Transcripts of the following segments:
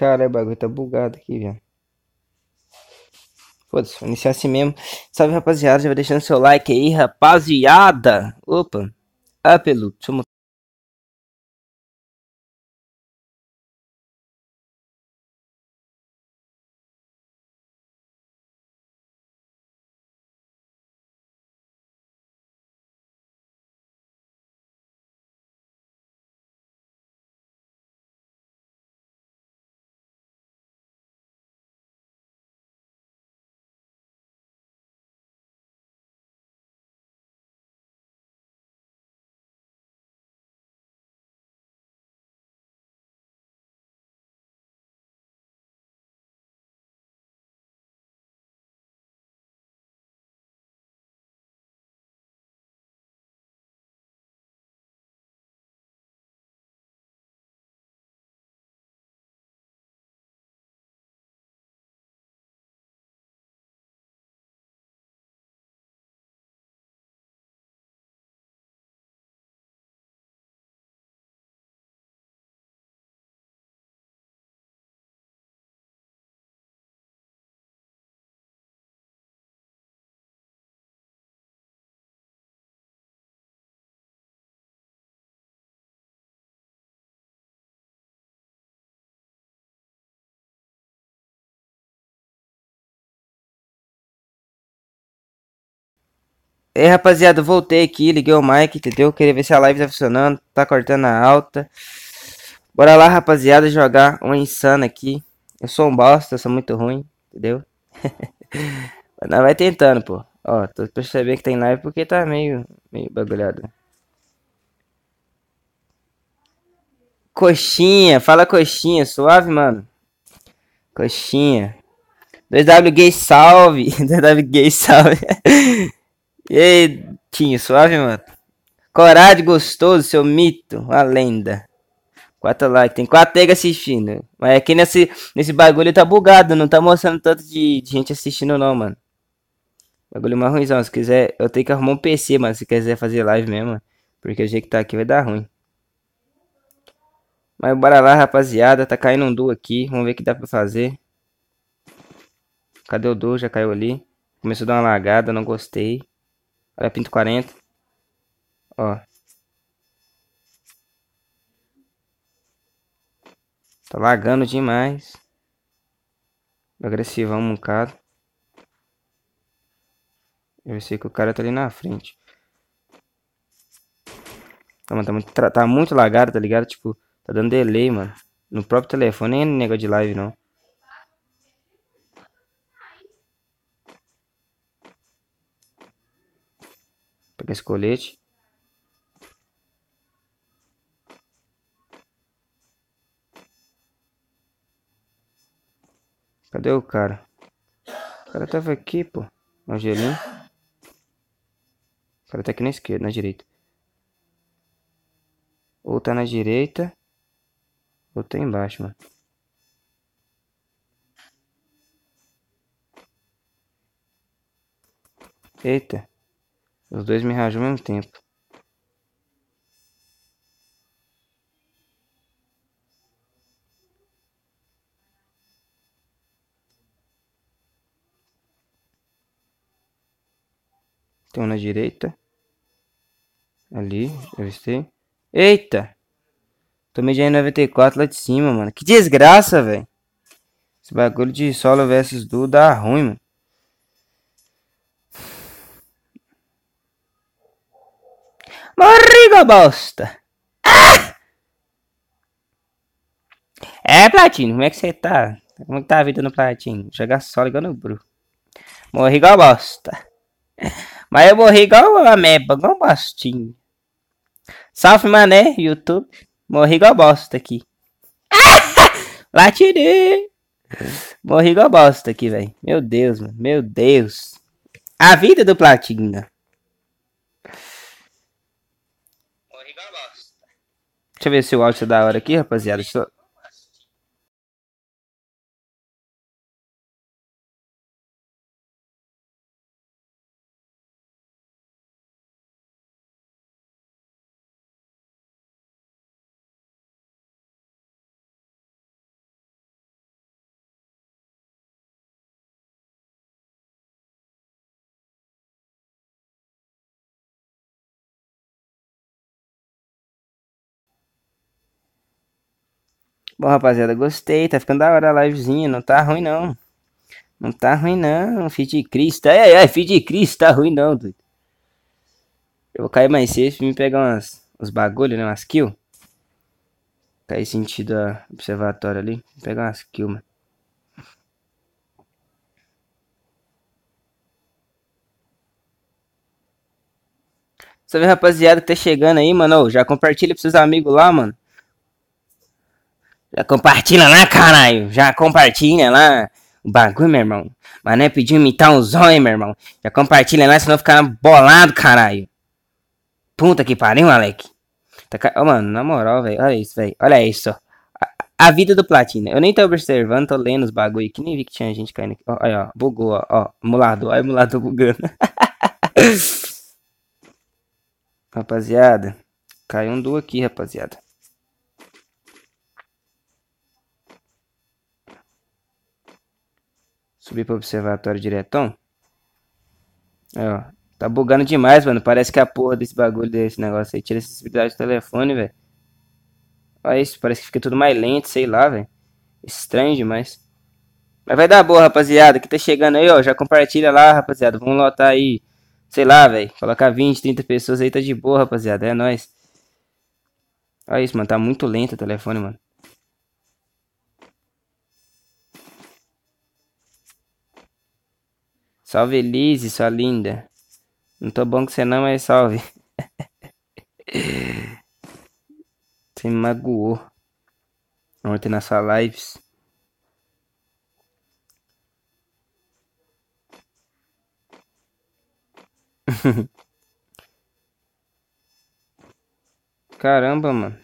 Cara, o bagulho tá bugado aqui, viado. Foda-se, vou iniciar assim mesmo. Salve, rapaziada. Já vai deixando seu like aí, rapaziada. Opa. Ah, Deixa eu É, rapaziada, voltei aqui, liguei o mic, entendeu? Queria ver se a live tá funcionando, tá cortando a alta. Bora lá, rapaziada, jogar um insano aqui. Eu sou um bosta, sou muito ruim, entendeu? Mas não vai tentando, pô. Ó, tô percebendo que tem live porque tá meio, meio bagulhado. Coxinha, fala coxinha, suave, mano. Coxinha. 2W gay salve. 2W gay salve. E aí, Tinho, suave, mano? Coragem gostoso, seu mito, a lenda. Quatro likes, tem quatro nega assistindo. Mas aqui nesse, nesse bagulho tá bugado, não tá mostrando tanto de, de gente assistindo não, mano. Bagulho mais ruimzão, se quiser, eu tenho que arrumar um PC, mano, se quiser fazer live mesmo, mano, Porque o jeito que tá aqui vai dar ruim. Mas bora lá, rapaziada, tá caindo um duo aqui, vamos ver o que dá pra fazer. Cadê o duo? Já caiu ali. Começou a dar uma lagada, não gostei. Olha, pinto 40. Ó. Tá lagando demais. Agressivão um bocado. Eu sei que o cara tá ali na frente. Não, mano, tá muito, tá muito lagado, tá ligado? Tipo, tá dando delay, mano. No próprio telefone, nem é negócio de live, não. Pegar esse colete. Cadê o cara? O cara tava aqui, pô. Angelinho. O cara tá aqui na esquerda, na direita. Ou tá na direita. Ou tá embaixo, mano. Eita. Os dois me rajam ao mesmo tempo. Tem um na direita. Ali, eu estei. Eita! Tomei de R94 lá de cima, mano. Que desgraça, velho. Esse bagulho de solo versus duo dá ruim, mano. bosta. Ah! É, Platino, como é que você tá? Como é que tá a vida no Platino? Jogar só igual no Bru. Morri igual bosta. Mas eu morri igual a meba, igual bostinho. Salve, mané, YouTube. Morri igual bosta aqui. Ah! Platino! Morri igual bosta aqui, velho. Meu Deus, mano. Meu Deus. A vida do Platina. Né? Deixa eu ver se o áudio tá da hora aqui, rapaziada. Deixa eu Bom, rapaziada, gostei. Tá ficando da hora a livezinha. Não tá ruim, não. Não tá ruim, não. Filho de Cristo. Ai, ai, ai, filho de Cristo. Tá ruim, não, doido. Eu vou cair mais cedo pra me pegar umas, uns bagulho, né? Umas kills. Cair sentido a observatório ali. Vou pegar umas kills, mano. Salve rapaziada que tá chegando aí, mano. Já compartilha pros seus amigos lá, mano. Já compartilha lá, caralho. Já compartilha lá o bagulho, meu irmão. Mas não é pedir imitar um zóio, meu irmão. Já compartilha lá, senão ficar bolado, caralho. Puta que pariu, moleque. Tá ca... oh, mano, na moral, velho. Olha isso, velho. Olha isso. A, a, vida do Platina. Eu nem tô observando, tô lendo os bagulho que nem vi que tinha gente caindo aqui. Olha, ó. Bugou, ó. ó mulado. Olha o mulado bugando. rapaziada. Caiu um duo aqui, rapaziada. Subir pro observatório diretão. ó. Tá bugando demais, mano. Parece que a porra desse bagulho, desse negócio aí, tira a sensibilidade do telefone, velho. Olha isso, parece que fica tudo mais lento, sei lá, velho. Estranho demais. Mas vai dar boa, rapaziada. Que tá chegando aí, ó. Já compartilha lá, rapaziada. Vamos lotar aí. Sei lá, velho. Colocar 20, 30 pessoas aí tá de boa, rapaziada. É nóis. Olha isso, mano. Tá muito lento o telefone, mano. Salve Elise, sua linda. Não tô bom com você não, mas salve. você me magoou. Ontem na sua lives. Caramba, mano.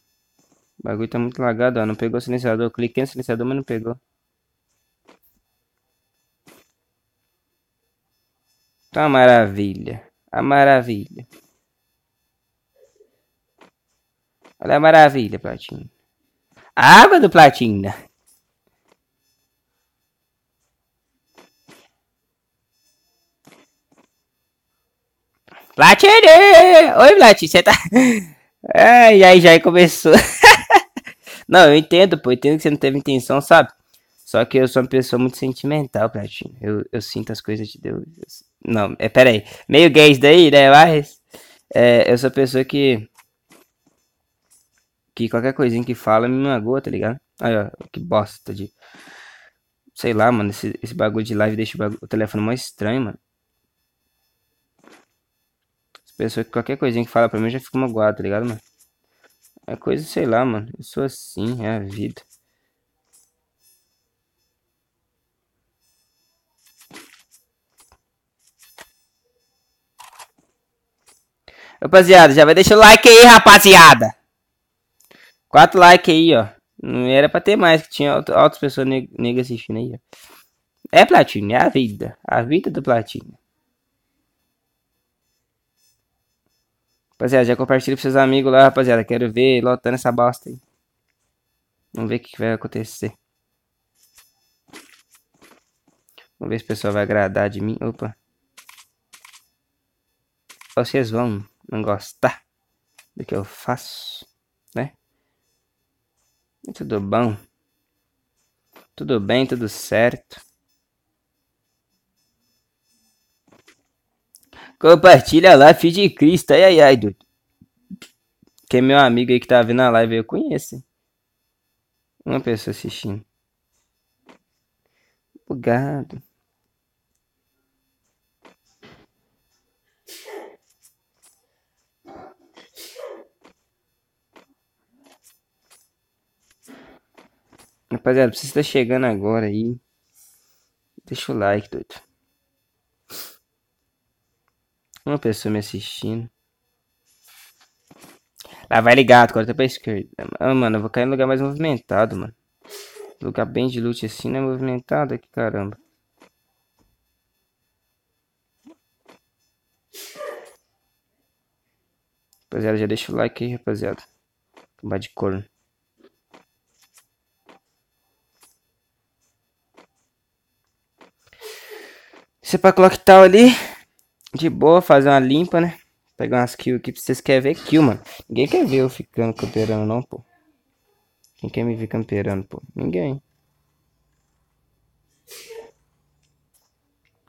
O bagulho tá muito lagado, ó. Não pegou o silenciador. Eu cliquei no silenciador, mas não pegou. Então a maravilha. A maravilha. Olha a maravilha, Platina. A água do Platina. Né? Platine! Oi, Platine, você tá... Ai, ai, já começou. não, eu entendo, pô. Eu entendo que você não teve intenção, sabe? Só que eu sou uma pessoa muito sentimental, Platine. Eu, eu sinto as coisas de Deus. Não, é, peraí. Meio gays daí, né? Mas. É, eu sou pessoa que. Que qualquer coisinha que fala me magoa, tá ligado? Aí, ó, que bosta de. Sei lá, mano, esse, esse bagulho de live deixa o, bagulho, o telefone mais estranho, mano. As pessoas que qualquer coisinha que fala pra mim já fica magoado, tá ligado, mano? É coisa, sei lá, mano. Eu sou assim, é a vida. Rapaziada, já vai deixar o like aí, rapaziada. Quatro likes aí, ó. Não era pra ter mais, que tinha outras pessoas neg nega assistindo aí, ó. É platina é a vida. A vida do platina Rapaziada, já compartilha com seus amigos lá, rapaziada. Quero ver lotando essa bosta aí. Vamos ver o que vai acontecer. Vamos ver se o pessoal vai agradar de mim. Opa. Vocês vão não gostar do que eu faço, né? E tudo bom, tudo bem, tudo certo. Compartilha lá, filho de Cristo, ai ai ai, Que é meu amigo aí que tá vendo a live, eu conheço. Uma pessoa assistindo. Bugado. Rapaziada, pra você está chegando agora aí, deixa o like, doido. Uma pessoa me assistindo. Lá vai ligado, corta pra esquerda. Ah, mano, eu vou cair em lugar mais movimentado, mano. Lugar bem de loot assim não é movimentado aqui, caramba. Rapaziada, já deixa o like aí, rapaziada. Acabar de corno. Você pra colocar tal ali. De boa, fazer uma limpa, né? Pegar umas kills aqui pra vocês querem ver kill, mano. Ninguém quer ver eu ficando camperando, não, pô. Quem quer me ver camperando, pô? Ninguém.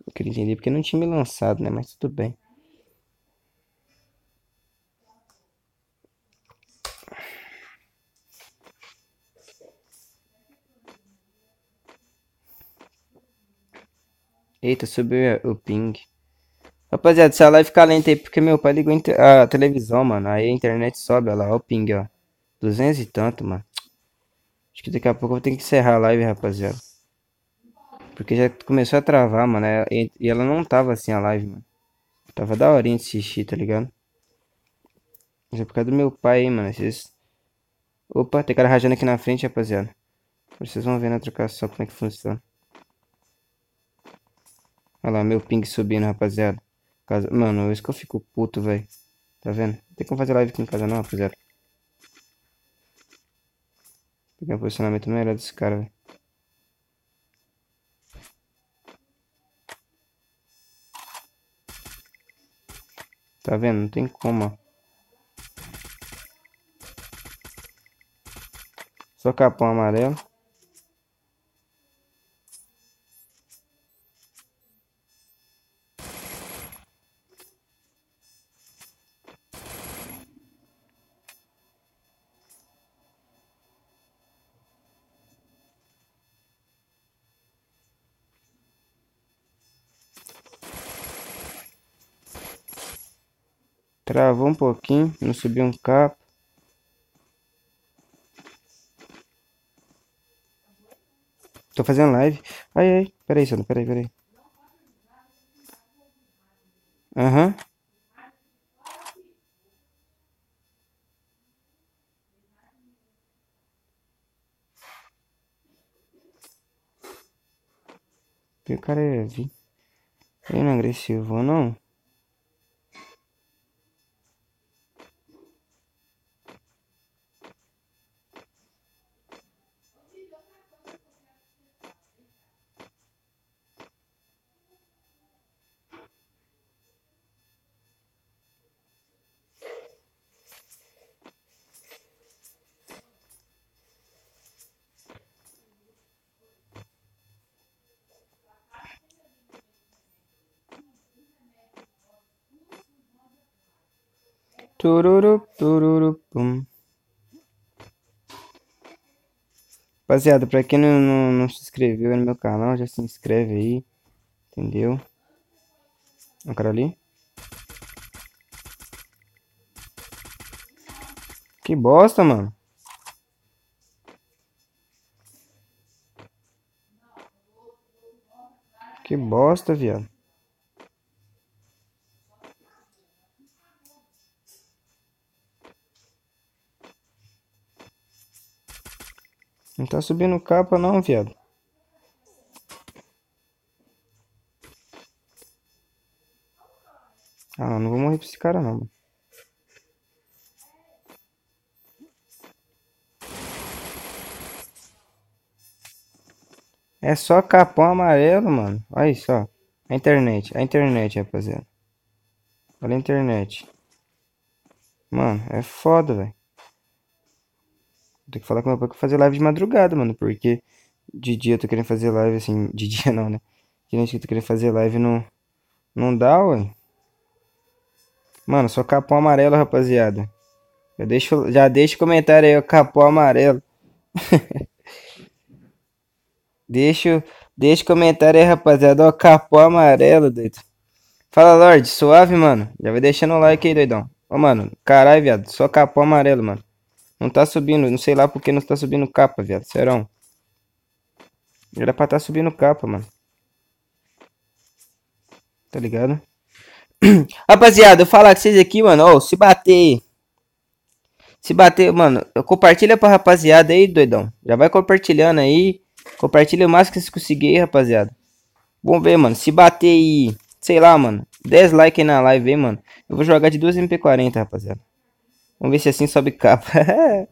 Eu queria entender porque não tinha me lançado, né? Mas tudo bem. Eita, subiu o ping. Rapaziada, se a live ficar lenta aí, porque meu pai ligou a televisão, mano. Aí a internet sobe, olha lá, o ping, ó. 200 e tanto, mano. Acho que daqui a pouco eu tenho que encerrar a live, rapaziada. Porque já começou a travar, mano. É, e ela não tava assim a live, mano. Tava da hora de assistir, tá ligado? Mas é por causa do meu pai, hein, mano. Vocês... Opa, tem cara rajando aqui na frente, rapaziada. Vocês vão ver na trocação como é que funciona. Olha lá, meu ping subindo, rapaziada. Casa... Mano, isso que eu fico puto, velho. Tá vendo? Não tem como fazer live aqui em casa não, rapaziada. Peguei um posicionamento melhor desse cara, velho. Tá vendo? Não tem como, ó. Só capão amarelo. Travou um pouquinho, não subiu um capa. Tô fazendo live. Ai, ai, peraí, Sandra, peraí, peraí. Aham. Uhum. O cara é, vi. Ele não é agressivo, não? Tururu, tururu, pum. Rapaziada, pra quem não, não, não, se inscreveu no meu canal, já se inscreve aí. Entendeu? Um cara ali. Que bosta, mano. Que bosta, viado. Não tá subindo capa não, viado. Ah, não, vou morrer pra esse cara não, É só capão amarelo, mano. Olha só. A internet, a internet, rapaziada. Olha a internet. Mano, é foda, velho. Tem que falar com meu pai pra fazer live de madrugada, mano. Porque de dia eu tô querendo fazer live assim. De dia não, né? Que nem que eu tô querendo fazer live não. Não dá, ué. Mano, só capão amarelo, rapaziada. Já deixa, já deixa o comentário aí, ó, capô amarelo. deixa, deixa o comentário aí, rapaziada, ó, capô amarelo, doido. Fala, Lorde, suave, mano. Já vai deixando o like aí, doidão. Ô, mano, caralho, viado, só capô amarelo, mano. Não tá subindo, não sei lá porque não tá subindo capa, viado. Serão. Era pra tá subindo capa, mano. Tá ligado? Rapaziada, eu falar com vocês aqui, mano. Ó, se bater. Se bater, mano, compartilha pra rapaziada aí, doidão. Já vai compartilhando aí. Compartilha o máximo que vocês conseguirem, rapaziada. Vamos ver, mano. Se bater aí, sei lá, mano. 10 likes aí na live, hein, mano. Eu vou jogar de 2 MP40, rapaziada. Vamos ver se assim sobe capa.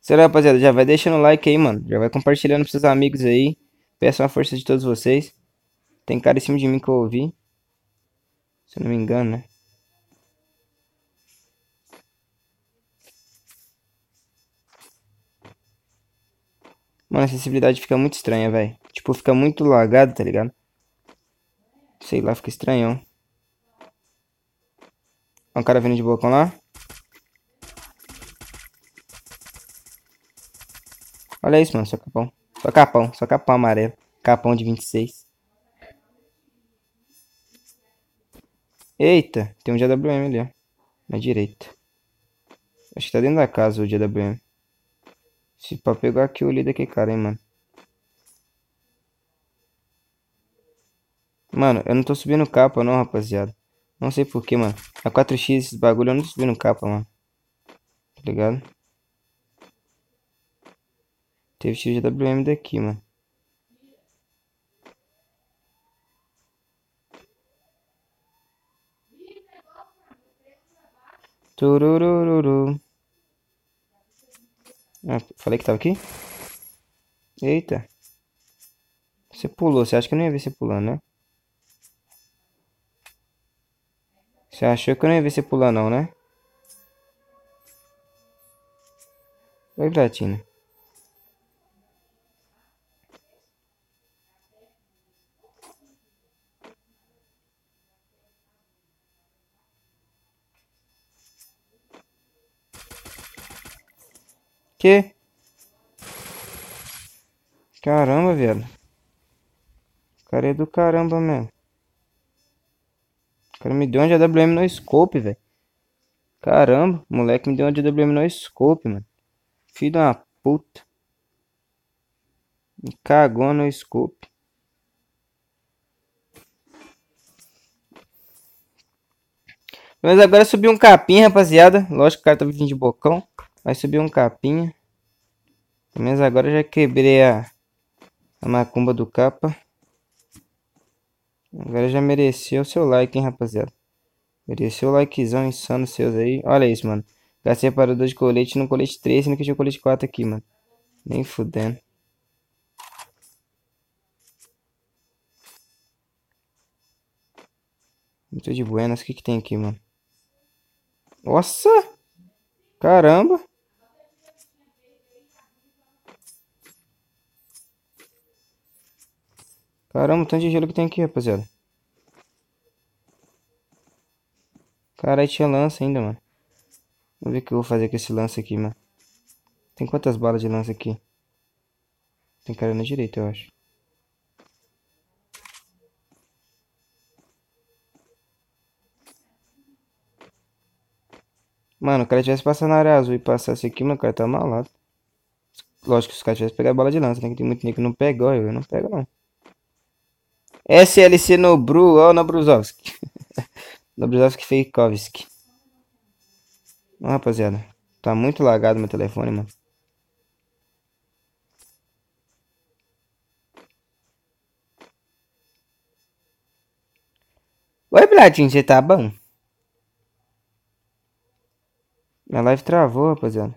Será, rapaziada? Já vai deixando o like aí, mano. Já vai compartilhando pros seus amigos aí. Peço a força de todos vocês. Tem cara em cima de mim que eu ouvi. Se eu não me engano, né? Mano, a sensibilidade fica muito estranha, velho. Tipo, fica muito lagado, tá ligado? Sei lá, fica estranhão. Olha um cara vindo de bocão lá. Olha isso, mano. Só capão. Só capão. Só capão amarelo. Capão de 26. Eita, tem um GWM ali, ó. Na direita. Acho que tá dentro da casa o GWM. Se pra pegar aqui o líder aqui, cara, hein, mano. Mano, eu não tô subindo capa não, rapaziada. Não sei porquê, mano. A 4x, esses bagulho, eu não tô subindo capa, mano. Tá ligado? Teve tiro de WM daqui, mano. Turururu. Ah, falei que tava aqui? Eita. Você pulou. Você acha que eu não ia ver você pulando, né? Você achou que eu não ia ver você pulando, não, né? Oi, Gratina. Que? Caramba, velho. O cara é do caramba mesmo. O cara me deu uma de AWM no scope, velho. Caramba, moleque me deu uma de AWM no scope, mano. Filho da uma puta. Me cagou no scope. Mas agora subiu um capim, rapaziada. Lógico que o cara tá vindo de bocão. Vai subir um capinha. Pelo menos agora já quebrei a, a macumba do capa. Agora já mereceu o seu like, hein, rapaziada. Mereceu o likezão insano seus aí. Olha isso, mano. Gastei para de colete no colete 3, sendo que tinha colete 4 aqui, mano. Nem fudendo. Muito de buenas. O que que tem aqui, mano? Nossa! Caramba! Caramba, tanto de gelo que tem aqui, rapaziada. aí tinha lança ainda, mano. Vamos ver o que eu vou fazer com esse lance aqui, mano. Tem quantas balas de lança aqui? Tem cara na direita, eu acho. Mano, o cara tivesse passado na área azul e passasse aqui, mano, o cara tá malado. Lógico que os caras tivessem pegado bala de lança, né? Que tem muito nego que não pega, ó, eu não pego não. SLC no ó, Nobruzovski. Brusovski, Feikovski. Ó, rapaziada. Tá muito lagado meu telefone, mano. Oi, Bladinho, você tá bom? Minha live travou, rapaziada.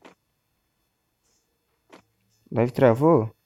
Live travou?